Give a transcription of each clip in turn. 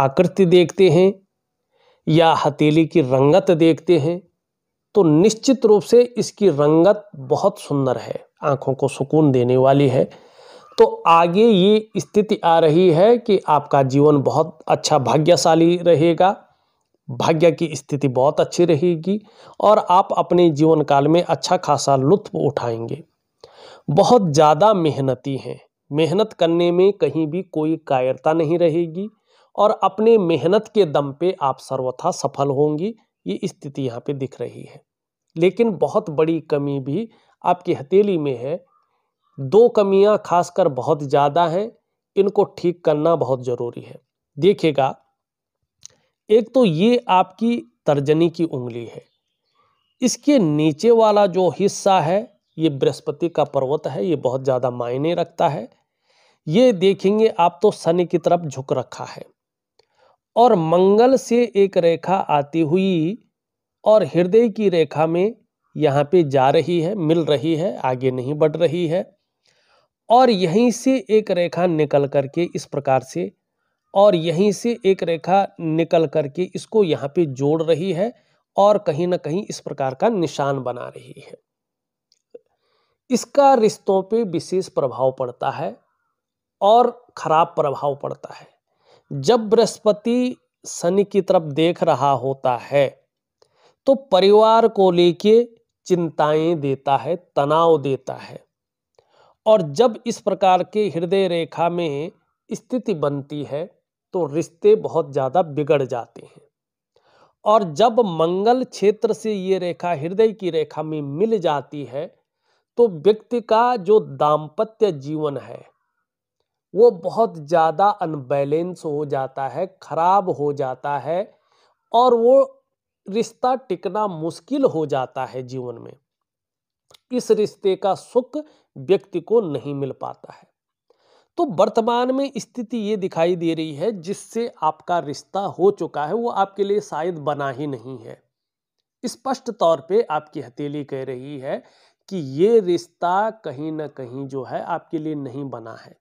आकृति देखते हैं या हथेली की रंगत देखते हैं तो निश्चित रूप से इसकी रंगत बहुत सुंदर है आंखों को सुकून देने वाली है तो आगे ये स्थिति आ रही है कि आपका जीवन बहुत अच्छा भाग्यशाली रहेगा भाग्य की स्थिति बहुत अच्छी रहेगी और आप अपने जीवन काल में अच्छा खासा लुत्फ उठाएंगे बहुत ज़्यादा मेहनती हैं मेहनत करने में कहीं भी कोई कायरता नहीं रहेगी और अपने मेहनत के दम पे आप सर्वथा सफल होंगी ये स्थिति यहाँ पे दिख रही है लेकिन बहुत बड़ी कमी भी आपकी हथेली में है दो कमियाँ खासकर बहुत ज़्यादा हैं इनको ठीक करना बहुत ज़रूरी है देखिएगा एक तो ये आपकी तर्जनी की उंगली है इसके नीचे वाला जो हिस्सा है ये बृहस्पति का पर्वत है ये बहुत ज़्यादा मायने रखता है ये देखेंगे आप तो शनि की तरफ झुक रखा है और मंगल से एक रेखा आती हुई और हृदय की रेखा में यहाँ पे जा रही है मिल रही है आगे नहीं बढ़ रही है और यहीं से एक रेखा निकल करके इस प्रकार से और यहीं से एक रेखा निकल करके इसको यहाँ पे जोड़ रही है और कहीं ना कहीं इस प्रकार का निशान बना रही है इसका रिश्तों पे विशेष प्रभाव पड़ता है और खराब प्रभाव पड़ता है जब बृहस्पति शनि की तरफ देख रहा होता है तो परिवार को लेके चिंताएं देता है तनाव देता है और जब इस प्रकार के हृदय रेखा में स्थिति बनती है तो रिश्ते बहुत ज़्यादा बिगड़ जाते हैं और जब मंगल क्षेत्र से ये रेखा हृदय की रेखा में मिल जाती है तो व्यक्ति का जो दाम्पत्य जीवन है वो बहुत ज़्यादा अनबैलेंस हो जाता है ख़राब हो जाता है और वो रिश्ता टिकना मुश्किल हो जाता है जीवन में इस रिश्ते का सुख व्यक्ति को नहीं मिल पाता है तो वर्तमान में स्थिति ये दिखाई दे रही है जिससे आपका रिश्ता हो चुका है वो आपके लिए शायद बना ही नहीं है स्पष्ट तौर पे आपकी हथेली कह रही है कि ये रिश्ता कहीं ना कहीं जो है आपके लिए नहीं बना है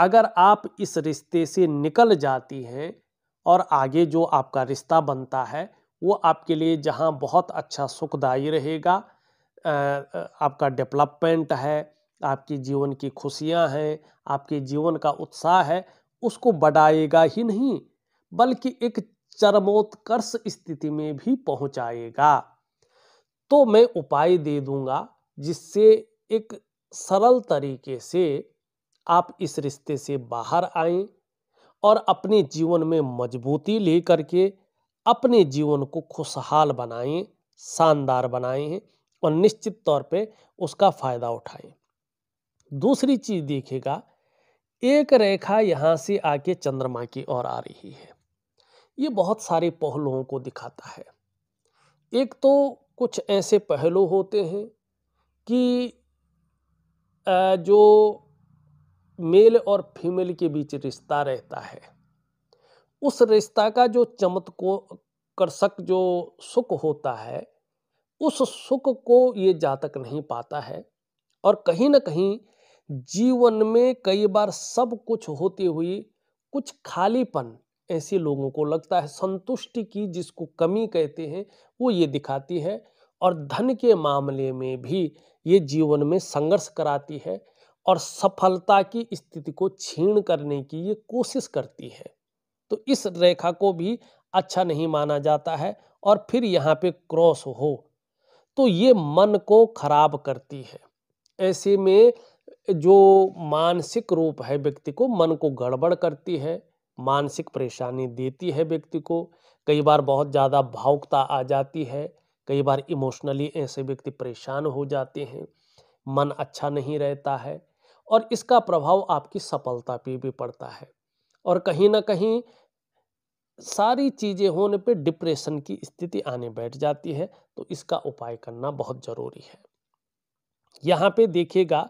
अगर आप इस रिश्ते से निकल जाती हैं और आगे जो आपका रिश्ता बनता है वो आपके लिए जहाँ बहुत अच्छा सुखदायी रहेगा आपका डेवलपमेंट है आपकी जीवन की खुशियाँ हैं आपके जीवन का उत्साह है उसको बढ़ाएगा ही नहीं बल्कि एक चरमोत्कर्ष स्थिति में भी पहुंचाएगा तो मैं उपाय दे दूंगा जिससे एक सरल तरीके से आप इस रिश्ते से बाहर आए और अपने जीवन में मजबूती ले करके अपने जीवन को खुशहाल बनाएं शानदार बनाए हैं और निश्चित तौर पे उसका फायदा उठाएं दूसरी चीज देखेगा एक रेखा यहाँ से आके चंद्रमा की ओर आ रही है ये बहुत सारे पहलुओं को दिखाता है एक तो कुछ ऐसे पहलू होते हैं कि जो मेल और फीमेल के बीच रिश्ता रहता है उस रिश्ता का जो चमत्को कर्षक जो सुख होता है उस सुख को ये जातक नहीं पाता है और कहीं ना कहीं जीवन में कई बार सब कुछ होते हुए कुछ खालीपन ऐसे लोगों को लगता है संतुष्टि की जिसको कमी कहते हैं वो ये दिखाती है और धन के मामले में भी ये जीवन में संघर्ष कराती है और सफलता की स्थिति को छीण करने की ये कोशिश करती है तो इस रेखा को भी अच्छा नहीं माना जाता है और फिर यहाँ पे क्रॉस हो तो ये मन को खराब करती है ऐसे में जो मानसिक रूप है व्यक्ति को मन को गड़बड़ करती है मानसिक परेशानी देती है व्यक्ति को कई बार बहुत ज़्यादा भावुकता आ जाती है कई बार इमोशनली ऐसे व्यक्ति परेशान हो जाते हैं मन अच्छा नहीं रहता है और इसका प्रभाव आपकी सफलता पे भी पड़ता है और कहीं ना कहीं सारी चीज़ें होने पे डिप्रेशन की स्थिति आने बैठ जाती है तो इसका उपाय करना बहुत ज़रूरी है यहाँ पे देखिएगा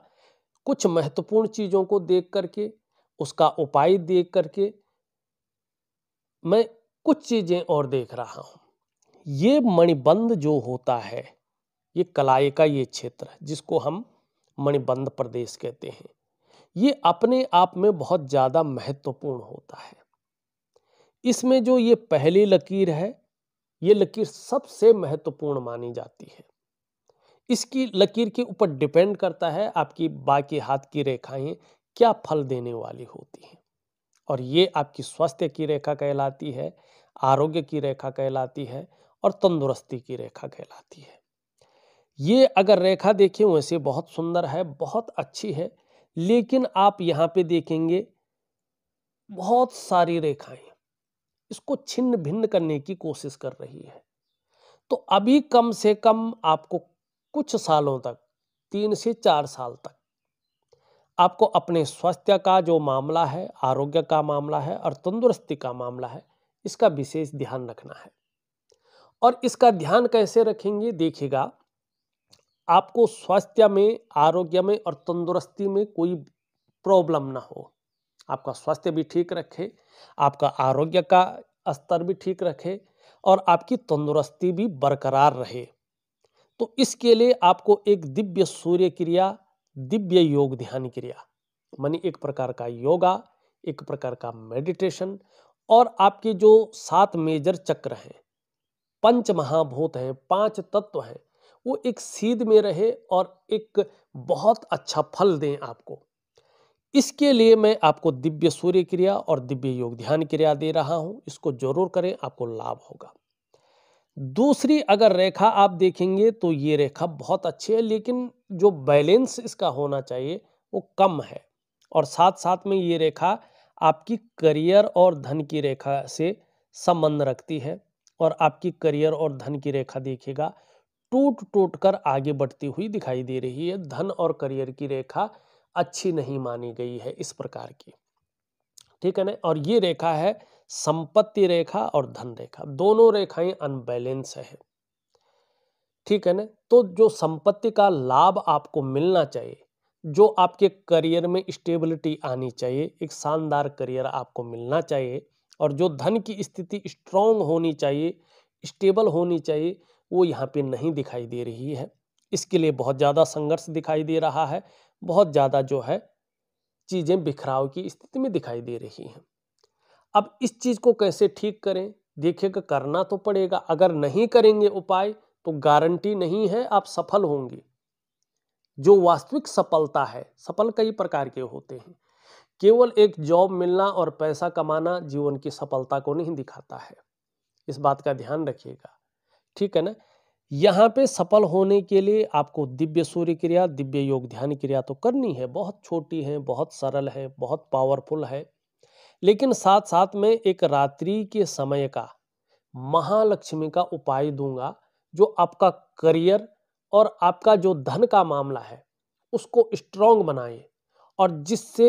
कुछ महत्वपूर्ण चीज़ों को देख करके उसका उपाय देख करके मैं कुछ चीज़ें और देख रहा हूँ ये मणिबंध जो होता है ये कलाई का ये क्षेत्र जिसको हम मणिबंध प्रदेश कहते हैं ये अपने आप में बहुत ज़्यादा महत्वपूर्ण होता है इसमें जो ये पहली लकीर है ये लकीर सबसे महत्वपूर्ण मानी जाती है इसकी लकीर के ऊपर डिपेंड करता है आपकी बाकी हाथ की रेखाएं क्या फल देने वाली होती हैं और ये आपकी स्वास्थ्य की रेखा कहलाती है आरोग्य की रेखा कहलाती है और तंदुरुस्ती की रेखा कहलाती है ये अगर रेखा देखें वैसे बहुत सुंदर है बहुत अच्छी है लेकिन आप यहाँ पे देखेंगे बहुत सारी रेखाएं इसको छिन्न भिन्न करने की कोशिश कर रही है तो अभी कम से कम आपको कुछ सालों तक तीन से चार साल तक आपको अपने स्वास्थ्य का जो मामला है आरोग्य का मामला है और तंदुरुस्ती का मामला है इसका विशेष ध्यान रखना है और इसका ध्यान कैसे रखेंगे देखिएगा आपको स्वास्थ्य में आरोग्य में और तंदुरुस्ती में कोई प्रॉब्लम ना हो आपका स्वास्थ्य भी ठीक रखे आपका आरोग्य का स्तर भी ठीक रखे और आपकी तंदुरुस्ती भी बरकरार रहे तो इसके लिए आपको एक दिव्य सूर्य क्रिया दिव्य योग ध्यान क्रिया मानी एक प्रकार का योगा एक प्रकार का मेडिटेशन और आपके जो सात मेजर चक्र हैं पंच महाभूत हैं पांच तत्व हैं वो एक सीध में रहे और एक बहुत अच्छा फल दें आपको इसके लिए मैं आपको दिव्य सूर्य क्रिया और दिव्य योग ध्यान क्रिया दे रहा हूँ इसको जरूर करें आपको लाभ होगा दूसरी अगर रेखा आप देखेंगे तो ये रेखा बहुत अच्छी है लेकिन जो बैलेंस इसका होना चाहिए वो कम है और साथ साथ में ये रेखा आपकी करियर और धन की रेखा से संबंध रखती है और आपकी करियर और धन की रेखा देखेगा टूट टूट कर आगे बढ़ती हुई दिखाई दे रही है धन और करियर की रेखा अच्छी नहीं मानी गई है इस प्रकार की ठीक है ना और ये रेखा है संपत्ति रेखा और धन रेखा दोनों रेखाएं अनबैलेंस है ठीक है ना तो जो संपत्ति का लाभ आपको मिलना चाहिए जो आपके करियर में स्टेबिलिटी आनी चाहिए एक शानदार करियर आपको मिलना चाहिए और जो धन की स्थिति स्ट्रांग होनी चाहिए स्टेबल होनी चाहिए वो यहाँ पे नहीं दिखाई दे रही है इसके लिए बहुत ज़्यादा संघर्ष दिखाई दे रहा है बहुत ज़्यादा जो है चीज़ें बिखराव की स्थिति में दिखाई दे रही हैं अब इस चीज़ को कैसे ठीक करें देखिएगा करना तो पड़ेगा अगर नहीं करेंगे उपाय तो गारंटी नहीं है आप सफल होंगे जो वास्तविक सफलता है सफल कई प्रकार के होते हैं केवल एक जॉब मिलना और पैसा कमाना जीवन की सफलता को नहीं दिखाता है इस बात का ध्यान रखिएगा ठीक है ना यहाँ पे सफल होने के लिए आपको दिव्य सूर्य क्रिया दिव्य योग ध्यान क्रिया तो करनी है बहुत छोटी है बहुत सरल है बहुत पावरफुल है लेकिन साथ साथ में एक रात्रि के समय का महालक्ष्मी का उपाय दूंगा जो आपका करियर और आपका जो धन का मामला है उसको स्ट्रांग बनाए और जिससे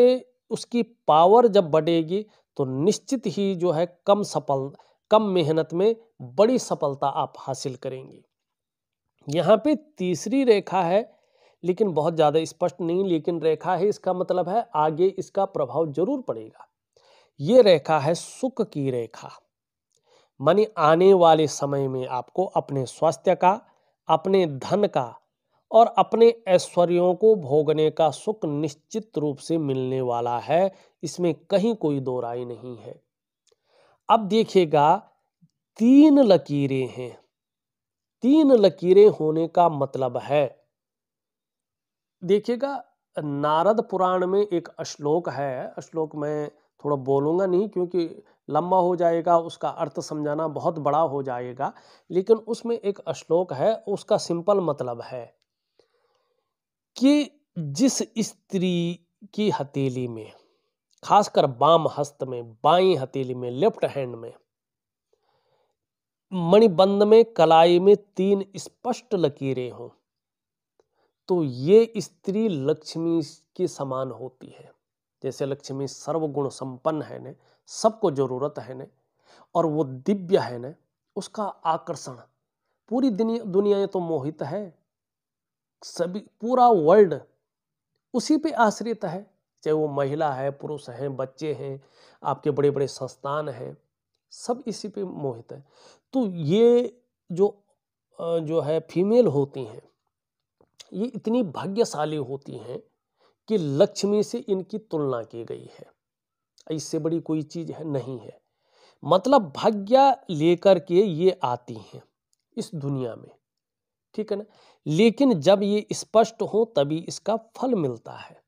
उसकी पावर जब बढ़ेगी तो निश्चित ही जो है कम सफल कम मेहनत में बड़ी सफलता आप हासिल करेंगे यहाँ पे तीसरी रेखा है लेकिन बहुत ज़्यादा स्पष्ट नहीं लेकिन रेखा है इसका मतलब है आगे इसका प्रभाव जरूर पड़ेगा ये रेखा है सुख की रेखा मानी आने वाले समय में आपको अपने स्वास्थ्य का अपने धन का और अपने ऐश्वर्यों को भोगने का सुख निश्चित रूप से मिलने वाला है इसमें कहीं कोई दो राय नहीं है अब देखिएगा तीन लकीरें हैं तीन लकीरें होने का मतलब है देखिएगा नारद पुराण में एक श्लोक है श्लोक में थोड़ा बोलूंगा नहीं क्योंकि लंबा हो जाएगा उसका अर्थ समझाना बहुत बड़ा हो जाएगा लेकिन उसमें एक श्लोक है उसका सिंपल मतलब है कि जिस स्त्री की हथेली में खासकर बाम हस्त में बाई हथेली में लेफ्ट हैंड में मणिबंध में कलाई में तीन स्पष्ट लकीरें हों तो ये स्त्री लक्ष्मी के समान होती है जैसे लक्ष्मी सर्वगुण संपन्न है ने सबको जरूरत है ने और वो दिव्य है ने उसका आकर्षण पूरी दुनिया तो मोहित है सभी पूरा वर्ल्ड उसी पे आश्रित है चाहे वो महिला है पुरुष हैं बच्चे हैं आपके बड़े बड़े संस्थान हैं सब इसी पे मोहित है तो ये जो जो है फीमेल होती हैं ये इतनी भाग्यशाली होती हैं कि लक्ष्मी से इनकी तुलना की गई है इससे बड़ी कोई चीज़ है नहीं है मतलब भाग्य लेकर के ये आती हैं इस दुनिया में ठीक है ना लेकिन जब ये स्पष्ट हो तभी इसका फल मिलता है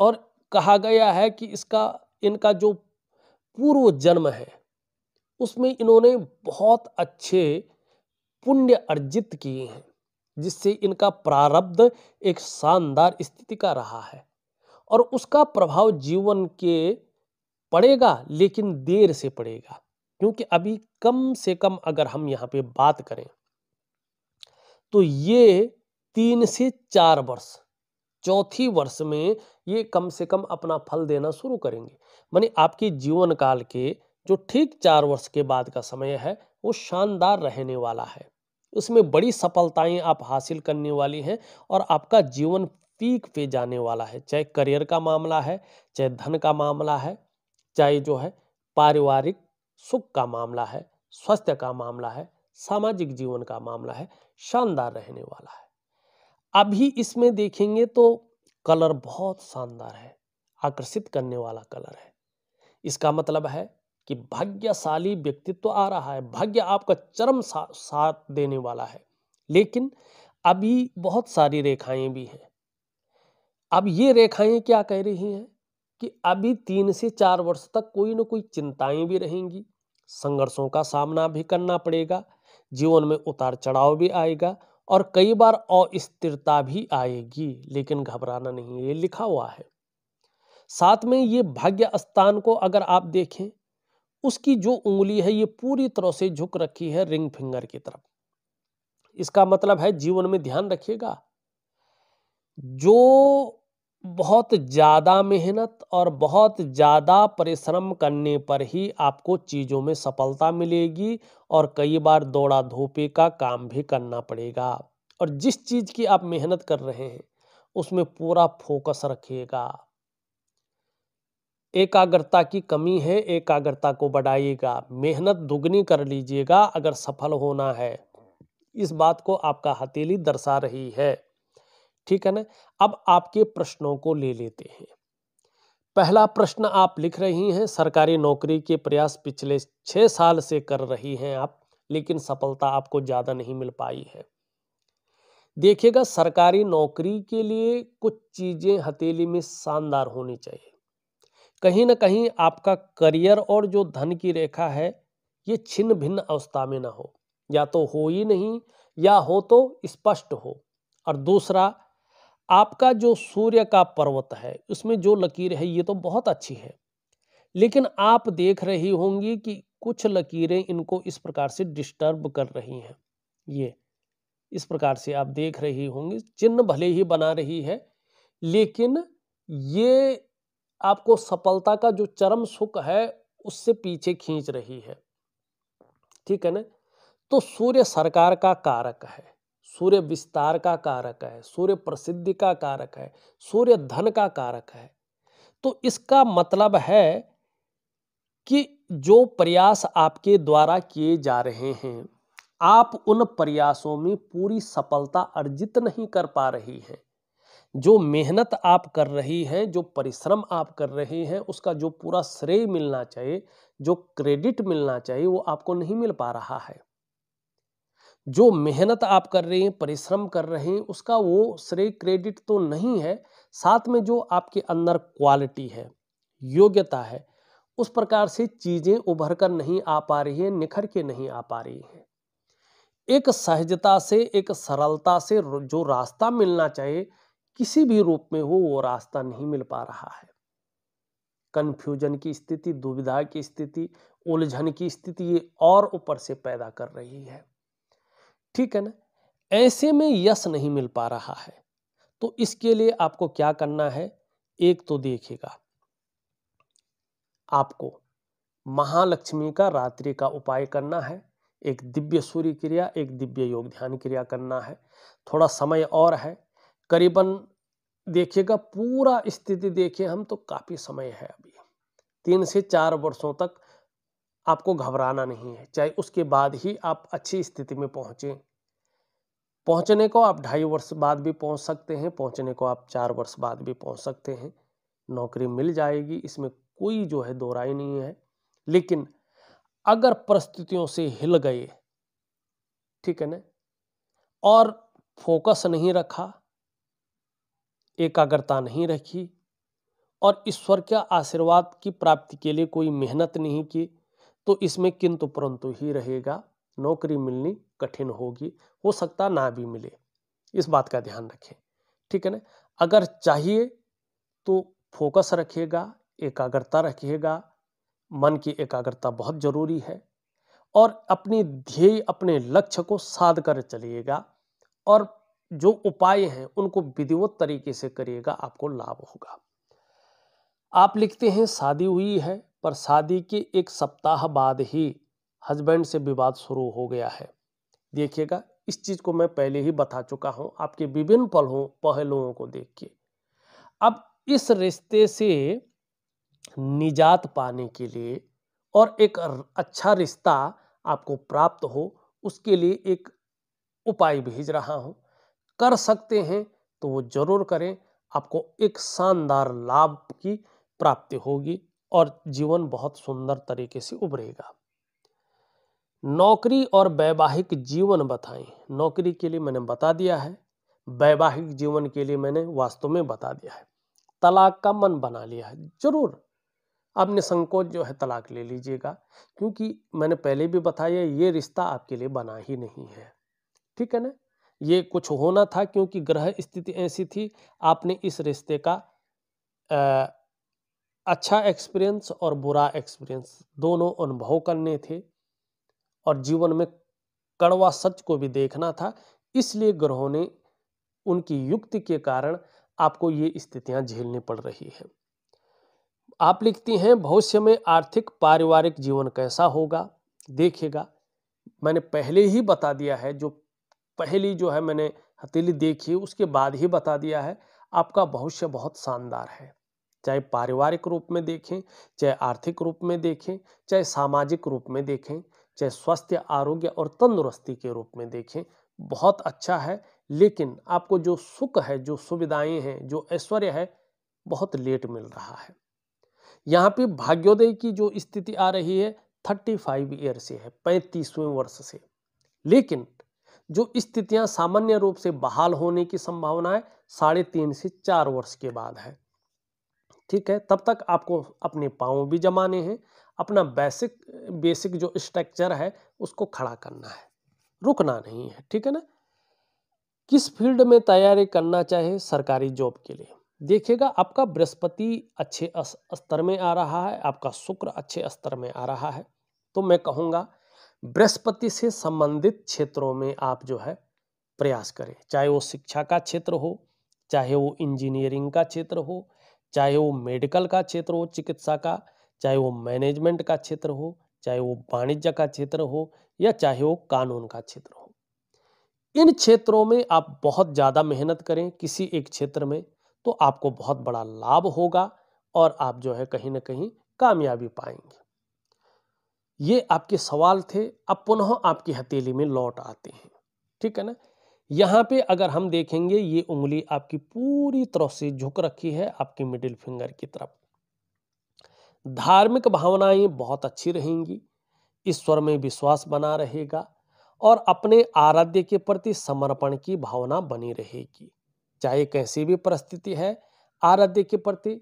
और कहा गया है कि इसका इनका जो पूर्व जन्म है उसमें इन्होंने बहुत अच्छे पुण्य अर्जित किए हैं जिससे इनका प्रारब्ध एक शानदार स्थिति का रहा है और उसका प्रभाव जीवन के पड़ेगा लेकिन देर से पड़ेगा क्योंकि अभी कम से कम अगर हम यहाँ पे बात करें तो ये तीन से चार वर्ष चौथी वर्ष में ये कम से कम अपना फल देना शुरू करेंगे मानी आपके जीवन काल के जो ठीक चार वर्ष के बाद का समय है वो शानदार रहने वाला है उसमें बड़ी सफलताएं आप हासिल करने वाली हैं और आपका जीवन पीक पे जाने वाला है चाहे करियर का मामला है चाहे धन का मामला है चाहे जो है पारिवारिक सुख का मामला है स्वास्थ्य का मामला है सामाजिक जीवन का मामला है शानदार रहने वाला है अभी इसमें देखेंगे तो कलर बहुत शानदार है आकर्षित करने वाला कलर है इसका मतलब है कि भाग्यशाली व्यक्तित्व तो आ रहा है भाग्य आपका चरम सा, साथ देने वाला है लेकिन अभी बहुत सारी रेखाएं भी हैं अब ये रेखाएं क्या कह रही हैं कि अभी तीन से चार वर्ष तक कोई ना कोई चिंताएं भी रहेंगी संघर्षों का सामना भी करना पड़ेगा जीवन में उतार चढ़ाव भी आएगा और कई बार अस्थिरता भी आएगी लेकिन घबराना नहीं ये लिखा हुआ है साथ में ये भाग्य स्थान को अगर आप देखें उसकी जो उंगली है ये पूरी तरह से झुक रखी है रिंग फिंगर की तरफ इसका मतलब है जीवन में ध्यान रखिएगा जो बहुत ज़्यादा मेहनत और बहुत ज़्यादा परिश्रम करने पर ही आपको चीज़ों में सफलता मिलेगी और कई बार दौड़ा धोपे का काम भी करना पड़ेगा और जिस चीज़ की आप मेहनत कर रहे हैं उसमें पूरा फोकस रखिएगा एकाग्रता की कमी है एकाग्रता को बढ़ाइएगा मेहनत दुगनी कर लीजिएगा अगर सफल होना है इस बात को आपका हथेली दर्शा रही है ठीक है ना अब आपके प्रश्नों को ले लेते हैं पहला प्रश्न आप लिख रही हैं सरकारी नौकरी के प्रयास पिछले छह साल से कर रही हैं आप लेकिन सफलता आपको ज़्यादा नहीं मिल पाई है देखिएगा सरकारी नौकरी के लिए कुछ चीज़ें हथेली में शानदार होनी चाहिए कहीं ना कहीं आपका करियर और जो धन की रेखा है ये छिन्न भिन्न अवस्था में ना हो या तो हो ही नहीं या हो तो स्पष्ट हो और दूसरा आपका जो सूर्य का पर्वत है उसमें जो लकीर है ये तो बहुत अच्छी है लेकिन आप देख रही होंगी कि कुछ लकीरें इनको इस प्रकार से डिस्टर्ब कर रही हैं ये इस प्रकार से आप देख रही होंगी चिन्ह भले ही बना रही है लेकिन ये आपको सफलता का जो चरम सुख है उससे पीछे खींच रही है ठीक है ना तो सूर्य सरकार का कारक है सूर्य विस्तार का कारक है सूर्य प्रसिद्धि का कारक है सूर्य धन का कारक है तो इसका मतलब है कि जो प्रयास आपके द्वारा किए जा रहे हैं आप उन प्रयासों में पूरी सफलता अर्जित नहीं कर पा रही हैं जो मेहनत आप कर रही हैं जो परिश्रम आप कर रहे हैं उसका जो पूरा श्रेय मिलना चाहिए जो क्रेडिट मिलना चाहिए वो आपको नहीं मिल पा रहा है जो मेहनत आप कर रहे हैं परिश्रम कर रहे हैं उसका वो श्रेय क्रेडिट तो नहीं है साथ में जो आपके अंदर क्वालिटी है योग्यता है उस प्रकार से चीज़ें उभर कर नहीं आ पा रही हैं निखर के नहीं आ पा रही हैं एक सहजता से एक सरलता से जो रास्ता मिलना चाहिए किसी भी रूप में हो वो रास्ता नहीं मिल पा रहा है कन्फ्यूजन की स्थिति दुविधा की स्थिति उलझन की स्थिति ये और ऊपर से पैदा कर रही है ठीक है ना ऐसे में यश नहीं मिल पा रहा है तो इसके लिए आपको क्या करना है एक तो देखिएगा आपको महालक्ष्मी का रात्रि का उपाय करना है एक दिव्य सूर्य क्रिया एक दिव्य योग ध्यान क्रिया करना है थोड़ा समय और है करीबन देखिएगा पूरा स्थिति देखिए हम तो काफ़ी समय है अभी तीन से चार वर्षों तक आपको घबराना नहीं है चाहे उसके बाद ही आप अच्छी स्थिति में पहुँचें पहुँचने को आप ढाई वर्ष बाद भी पहुँच सकते हैं पहुँचने को आप चार वर्ष बाद भी पहुँच सकते हैं नौकरी मिल जाएगी इसमें कोई जो है दो राय नहीं है लेकिन अगर परिस्थितियों से हिल गए ठीक है ना और फोकस नहीं रखा एकाग्रता नहीं रखी और ईश्वर के आशीर्वाद की प्राप्ति के लिए कोई मेहनत नहीं की तो इसमें किंतु परंतु ही रहेगा नौकरी मिलनी कठिन होगी हो सकता ना भी मिले इस बात का ध्यान रखें ठीक है ना अगर चाहिए तो फोकस रखिएगा एकाग्रता रखिएगा मन की एकाग्रता बहुत जरूरी है और अपनी ध्येय अपने लक्ष्य को साध कर चलिएगा और जो उपाय हैं उनको विधिवत तरीके से करिएगा आपको लाभ होगा आप लिखते हैं शादी हुई है पर शादी के एक सप्ताह बाद ही हस्बैंड से विवाद शुरू हो गया है देखिएगा इस चीज़ को मैं पहले ही बता चुका हूं आपके विभिन्न पलों पहलुओं को देख के अब इस रिश्ते से निजात पाने के लिए और एक अच्छा रिश्ता आपको प्राप्त हो उसके लिए एक उपाय भेज रहा हूं कर सकते हैं तो वो जरूर करें आपको एक शानदार लाभ की प्राप्ति होगी और जीवन बहुत सुंदर तरीके से उभरेगा नौकरी और वैवाहिक जीवन बताएं नौकरी के लिए मैंने बता दिया है वैवाहिक जीवन के लिए मैंने वास्तव में बता दिया है तलाक का मन बना लिया है जरूर आपने संकोच जो है तलाक ले लीजिएगा क्योंकि मैंने पहले भी बताया ये रिश्ता आपके लिए बना ही नहीं है ठीक है ना ये कुछ होना था क्योंकि ग्रह स्थिति ऐसी थी आपने इस रिश्ते का आ, अच्छा एक्सपीरियंस और बुरा एक्सपीरियंस दोनों अनुभव करने थे और जीवन में कड़वा सच को भी देखना था इसलिए ग्रहों ने उनकी युक्ति के कारण आपको ये स्थितियां झेलनी पड़ रही है आप लिखती हैं भविष्य में आर्थिक पारिवारिक जीवन कैसा होगा देखिएगा मैंने पहले ही बता दिया है जो पहली जो है मैंने हथेली देखी उसके बाद ही बता दिया है आपका भविष्य बहुत शानदार है चाहे पारिवारिक रूप में देखें चाहे आर्थिक रूप में देखें चाहे सामाजिक रूप में देखें चाहे स्वास्थ्य आरोग्य और तंदुरुस्ती के रूप में देखें बहुत अच्छा है लेकिन आपको जो सुख है जो सुविधाएं हैं जो ऐश्वर्य है बहुत लेट मिल रहा है यहाँ पे भाग्योदय की जो स्थिति आ रही है थर्टी फाइव ईयर से है पैंतीसवें वर्ष से लेकिन जो स्थितियां सामान्य रूप से बहाल होने की संभावना है साढ़े तीन से चार वर्ष के बाद है ठीक है तब तक आपको अपने पाँव भी जमाने हैं अपना बेसिक बेसिक जो स्ट्रक्चर है उसको खड़ा करना है रुकना नहीं है ठीक है ना किस फील्ड में तैयारी करना चाहिए सरकारी जॉब के लिए देखिएगा आपका बृहस्पति अच्छे स्तर में आ रहा है आपका शुक्र अच्छे स्तर में आ रहा है तो मैं कहूँगा बृहस्पति से संबंधित क्षेत्रों में आप जो है प्रयास करें चाहे वो शिक्षा का क्षेत्र हो चाहे वो इंजीनियरिंग का क्षेत्र हो चाहे वो मेडिकल का क्षेत्र हो चिकित्सा का चाहे वो मैनेजमेंट का क्षेत्र हो चाहे वो वाणिज्य का क्षेत्र हो या चाहे वो कानून का क्षेत्र हो इन क्षेत्रों में आप बहुत ज़्यादा मेहनत करें किसी एक क्षेत्र में तो आपको बहुत बड़ा लाभ होगा और आप जो है कहीं ना कहीं कामयाबी पाएंगे ये आपके सवाल थे अब पुनः आपकी हथेली में लौट आते हैं ठीक है ना यहाँ पे अगर हम देखेंगे ये उंगली आपकी पूरी तरह से झुक रखी है आपके मिडिल फिंगर की तरफ धार्मिक भावनाएं बहुत अच्छी रहेंगी ईश्वर में विश्वास बना रहेगा और अपने आराध्य के प्रति समर्पण की भावना बनी रहेगी चाहे कैसी भी परिस्थिति है आराध्य के प्रति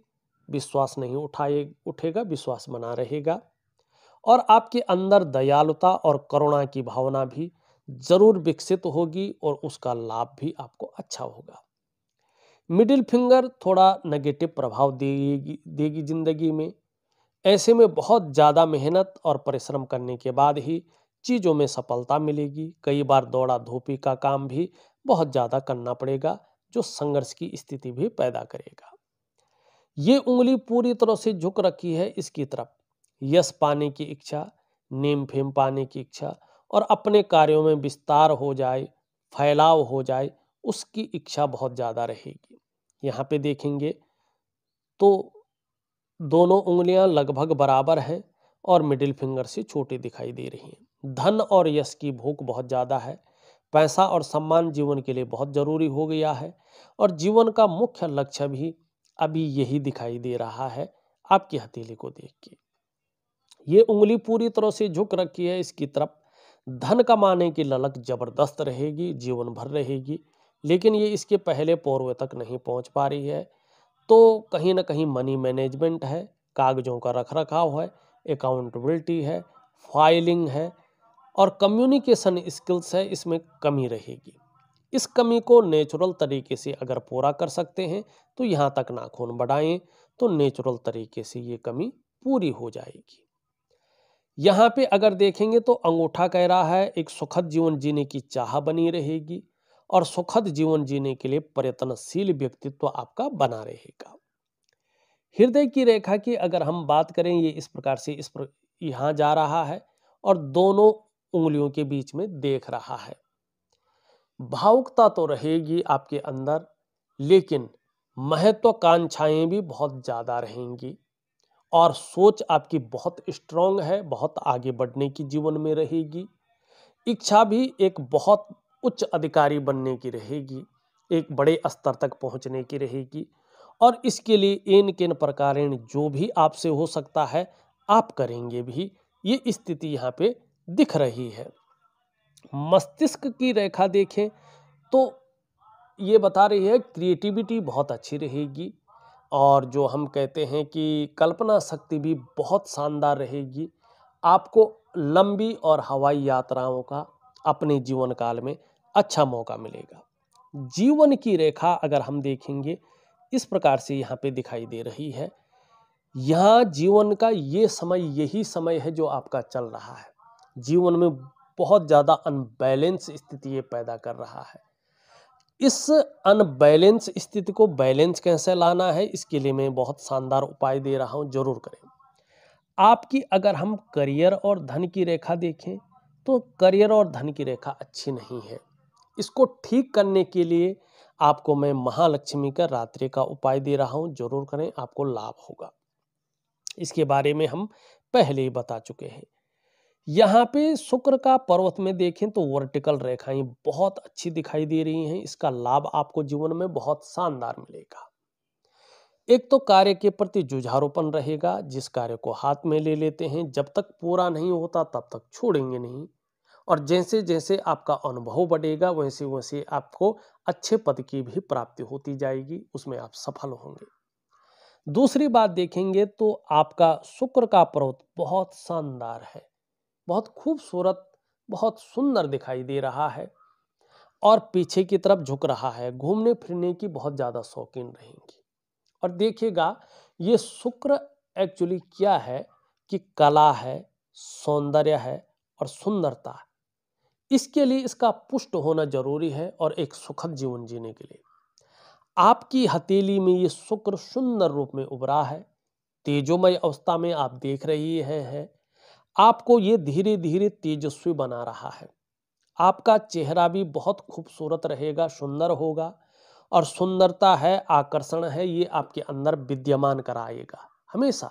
विश्वास नहीं उठाए उठेगा विश्वास बना रहेगा और आपके अंदर दयालुता और करुणा की भावना भी ज़रूर विकसित होगी और उसका लाभ भी आपको अच्छा होगा मिडिल फिंगर थोड़ा नेगेटिव प्रभाव देगी देगी ज़िंदगी में ऐसे में बहुत ज़्यादा मेहनत और परिश्रम करने के बाद ही चीज़ों में सफलता मिलेगी कई बार दौड़ा धोपी का काम भी बहुत ज़्यादा करना पड़ेगा जो संघर्ष की स्थिति भी पैदा करेगा ये उंगली पूरी तरह से झुक रखी है इसकी तरफ यश पाने की इच्छा नेम फेम पाने की इच्छा और अपने कार्यों में विस्तार हो जाए फैलाव हो जाए उसकी इच्छा बहुत ज़्यादा रहेगी यहाँ पे देखेंगे तो दोनों उंगलियां लगभग बराबर हैं और मिडिल फिंगर से छोटी दिखाई दे रही हैं धन और यश की भूख बहुत ज़्यादा है पैसा और सम्मान जीवन के लिए बहुत ज़रूरी हो गया है और जीवन का मुख्य लक्ष्य भी अभी यही दिखाई दे रहा है आपकी हथेली को देख के ये उंगली पूरी तरह से झुक रखी है इसकी तरफ धन कमाने की ललक जबरदस्त रहेगी जीवन भर रहेगी लेकिन ये इसके पहले पौर्व तक नहीं पहुंच पा रही है तो कहीं ना कहीं मनी मैनेजमेंट है कागजों का रख रखाव है अकाउंटबिलिटी है फाइलिंग है और कम्युनिकेशन स्किल्स है इसमें कमी रहेगी इस कमी को नेचुरल तरीके से अगर पूरा कर सकते हैं तो यहाँ तक नाखून बढ़ाएं तो नेचुरल तरीके से ये कमी पूरी हो जाएगी यहाँ पे अगर देखेंगे तो अंगूठा कह रहा है एक सुखद जीवन जीने की चाह बनी रहेगी और सुखद जीवन जीने के लिए प्रयत्नशील व्यक्तित्व आपका बना रहेगा हृदय की रेखा की अगर हम बात करें ये इस प्रकार से इस प्र... यहाँ जा रहा है और दोनों उंगलियों के बीच में देख रहा है भावुकता तो रहेगी आपके अंदर लेकिन महत्वाकांक्षाएं भी बहुत ज़्यादा रहेंगी और सोच आपकी बहुत स्ट्रांग है बहुत आगे बढ़ने की जीवन में रहेगी इच्छा भी एक बहुत उच्च अधिकारी बनने की रहेगी एक बड़े स्तर तक पहुंचने की रहेगी और इसके लिए एन केन प्रकार जो भी आपसे हो सकता है आप करेंगे भी ये स्थिति यहाँ पे दिख रही है मस्तिष्क की रेखा देखें तो ये बता रही है क्रिएटिविटी बहुत अच्छी रहेगी और जो हम कहते हैं कि कल्पना शक्ति भी बहुत शानदार रहेगी आपको लंबी और हवाई यात्राओं का अपने जीवन काल में अच्छा मौका मिलेगा जीवन की रेखा अगर हम देखेंगे इस प्रकार से यहाँ पे दिखाई दे रही है यहाँ जीवन का ये समय यही समय है जो आपका चल रहा है जीवन में बहुत ज़्यादा अनबैलेंस स्थिति पैदा कर रहा है इस अनबैलेंस स्थिति को बैलेंस कैसे लाना है इसके लिए मैं बहुत शानदार उपाय दे रहा हूँ जरूर करें आपकी अगर हम करियर और धन की रेखा देखें तो करियर और धन की रेखा अच्छी नहीं है इसको ठीक करने के लिए आपको मैं महालक्ष्मी का रात्रि का उपाय दे रहा हूँ जरूर करें आपको लाभ होगा इसके बारे में हम पहले ही बता चुके हैं यहाँ पे शुक्र का पर्वत में देखें तो वर्टिकल रेखाएं बहुत अच्छी दिखाई दे रही हैं इसका लाभ आपको जीवन में बहुत शानदार मिलेगा एक तो कार्य के प्रति जुझारोपण रहेगा जिस कार्य को हाथ में ले लेते हैं जब तक पूरा नहीं होता तब तक छोड़ेंगे नहीं और जैसे जैसे आपका अनुभव बढ़ेगा वैसे वैसे आपको अच्छे पद की भी प्राप्ति होती जाएगी उसमें आप सफल होंगे दूसरी बात देखेंगे तो आपका शुक्र का पर्वत बहुत शानदार है बहुत खूबसूरत बहुत सुंदर दिखाई दे रहा है और पीछे की तरफ झुक रहा है घूमने फिरने की बहुत ज़्यादा शौकीन रहेंगी और देखिएगा ये शुक्र एक्चुअली क्या है कि कला है सौंदर्य है और सुंदरता है इसके लिए इसका पुष्ट होना जरूरी है और एक सुखद जीवन जीने के लिए आपकी हथेली में ये शुक्र सुंदर रूप में उभरा है तेजोमय अवस्था में आप देख रही है, है आपको ये धीरे धीरे तेजस्वी बना रहा है आपका चेहरा भी बहुत खूबसूरत रहेगा सुंदर होगा और सुंदरता है आकर्षण है ये आपके अंदर विद्यमान कराएगा हमेशा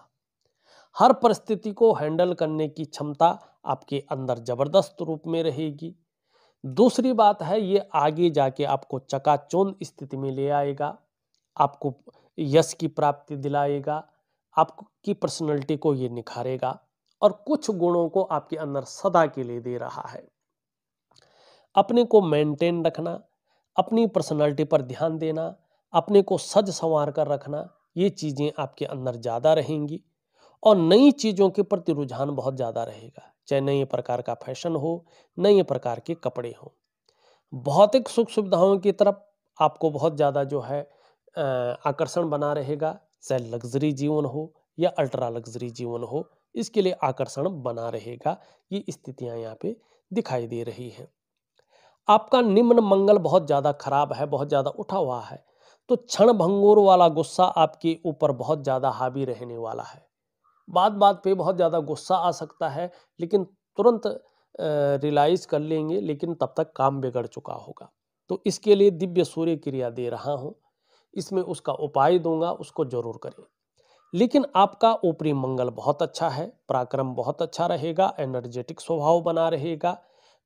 हर परिस्थिति को हैंडल करने की क्षमता आपके अंदर जबरदस्त रूप में रहेगी दूसरी बात है ये आगे जाके आपको चकाचौंध स्थिति में ले आएगा आपको यश की प्राप्ति दिलाएगा आपकी पर्सनैलिटी को ये निखारेगा और कुछ गुणों को आपके अंदर सदा के लिए दे रहा है अपने को मेंटेन रखना अपनी पर्सनालिटी पर ध्यान देना अपने को सज संवार कर रखना ये चीज़ें आपके अंदर ज़्यादा रहेंगी और नई चीज़ों के प्रति रुझान बहुत ज़्यादा रहेगा चाहे नए प्रकार का फैशन हो नए प्रकार के कपड़े हो भौतिक सुख सुविधाओं की तरफ आपको बहुत ज़्यादा जो है आकर्षण बना रहेगा चाहे लग्जरी जीवन हो या अल्ट्रा लग्जरी जीवन हो इसके लिए आकर्षण बना रहेगा ये स्थितियाँ यहाँ पे दिखाई दे रही हैं आपका निम्न मंगल बहुत ज़्यादा खराब है बहुत ज़्यादा उठा हुआ है तो क्षण भंगुर वाला गुस्सा आपके ऊपर बहुत ज़्यादा हावी रहने वाला है बात बात पे बहुत ज़्यादा गुस्सा आ सकता है लेकिन तुरंत रिलाइज कर लेंगे लेकिन तब तक काम बिगड़ चुका होगा तो इसके लिए दिव्य सूर्य क्रिया दे रहा हूँ इसमें उसका उपाय दूंगा उसको जरूर करें लेकिन आपका ऊपरी मंगल बहुत अच्छा है पराक्रम बहुत अच्छा रहेगा एनर्जेटिक स्वभाव बना रहेगा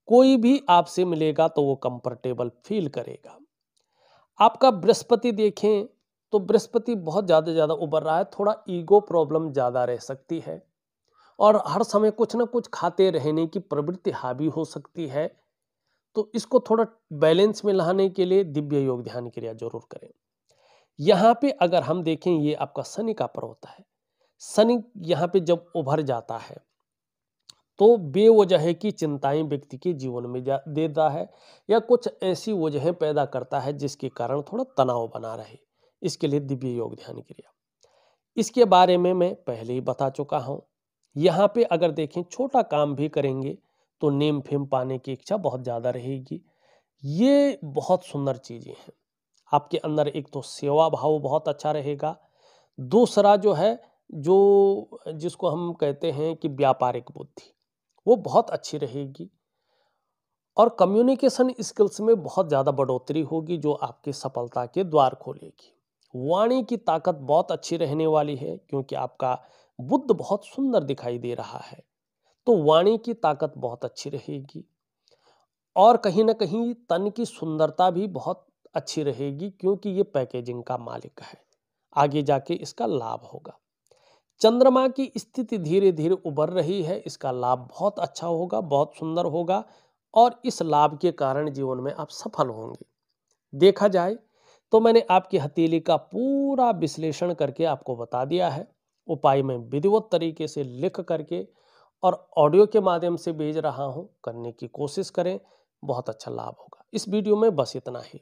कोई भी आपसे मिलेगा तो वो कंफर्टेबल फील करेगा आपका बृहस्पति देखें तो बृहस्पति बहुत ज़्यादा ज़्यादा उभर रहा है थोड़ा ईगो प्रॉब्लम ज़्यादा रह सकती है और हर समय कुछ ना कुछ खाते रहने की प्रवृत्ति हावी हो सकती है तो इसको थोड़ा बैलेंस में लाने के लिए दिव्य योग ध्यान क्रिया जरूर करें यहाँ पे अगर हम देखें ये आपका शनि का पर्वत होता है शनि यहाँ पे जब उभर जाता है तो बेवजह की चिंताएं व्यक्ति के जीवन में जा देता है या कुछ ऐसी वजहें पैदा करता है जिसके कारण थोड़ा तनाव बना रहे इसके लिए दिव्य योग ध्यान क्रिया इसके बारे में मैं पहले ही बता चुका हूँ यहाँ पे अगर देखें छोटा काम भी करेंगे तो नेम फेम पाने की इच्छा बहुत ज़्यादा रहेगी ये बहुत सुंदर चीज़ें हैं आपके अंदर एक तो सेवा भाव बहुत अच्छा रहेगा दूसरा जो है जो जिसको हम कहते हैं कि व्यापारिक बुद्धि वो बहुत अच्छी रहेगी और कम्युनिकेशन स्किल्स में बहुत ज़्यादा बढ़ोतरी होगी जो आपकी सफलता के द्वार खोलेगी वाणी की ताकत बहुत अच्छी रहने वाली है क्योंकि आपका बुद्ध बहुत सुंदर दिखाई दे रहा है तो वाणी की ताकत बहुत अच्छी रहेगी और कहीं ना कहीं तन की सुंदरता भी बहुत अच्छी रहेगी क्योंकि ये पैकेजिंग का मालिक है आगे जाके इसका लाभ होगा चंद्रमा की स्थिति धीरे धीरे उभर रही है इसका लाभ बहुत अच्छा होगा बहुत सुंदर होगा और इस लाभ के कारण जीवन में आप सफल होंगे देखा जाए तो मैंने आपकी हथेली का पूरा विश्लेषण करके आपको बता दिया है उपाय में विधिवत तरीके से लिख करके और ऑडियो के माध्यम से भेज रहा हूँ करने की कोशिश करें बहुत अच्छा लाभ होगा इस वीडियो में बस इतना ही